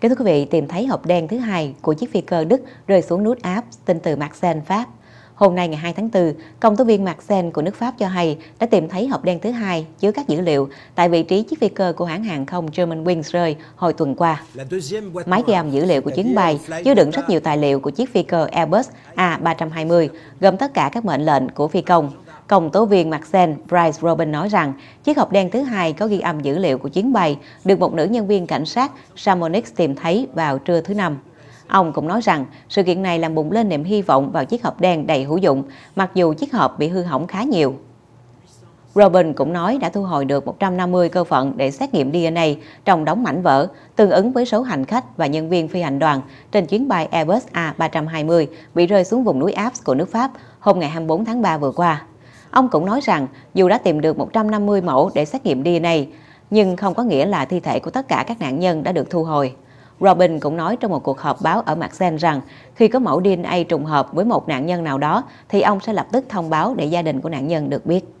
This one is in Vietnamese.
Kính thưa quý vị, tìm thấy hộp đen thứ hai của chiếc phi cơ Đức rơi xuống nút áp tên từ Marseille, Pháp. Hôm nay ngày 2 tháng 4, công tố viên Marseille của nước Pháp cho hay đã tìm thấy hộp đen thứ hai chứa các dữ liệu tại vị trí chiếc phi cơ của hãng hàng không Germanwings rơi hồi tuần qua. Máy ghi âm dữ liệu của chuyến bay euh, chứa đựng rất nhiều tài liệu của chiếc phi cơ Airbus A320, gồm tất cả các mệnh lệnh của phi công. Công tố viên Maxen Bryce Robin nói rằng chiếc hộp đen thứ hai có ghi âm dữ liệu của chuyến bay được một nữ nhân viên cảnh sát Samonix tìm thấy vào trưa thứ Năm. Ông cũng nói rằng sự kiện này làm bùng lên niềm hy vọng vào chiếc hộp đen đầy hữu dụng, mặc dù chiếc hộp bị hư hỏng khá nhiều. Robin cũng nói đã thu hồi được 150 cơ phận để xét nghiệm DNA trong đóng mảnh vỡ, tương ứng với số hành khách và nhân viên phi hành đoàn trên chuyến bay Airbus A320 bị rơi xuống vùng núi Alps của nước Pháp hôm ngày 24 tháng 3 vừa qua. Ông cũng nói rằng dù đã tìm được 150 mẫu để xét nghiệm DNA, nhưng không có nghĩa là thi thể của tất cả các nạn nhân đã được thu hồi. Robin cũng nói trong một cuộc họp báo ở Maxen rằng khi có mẫu DNA trùng hợp với một nạn nhân nào đó thì ông sẽ lập tức thông báo để gia đình của nạn nhân được biết.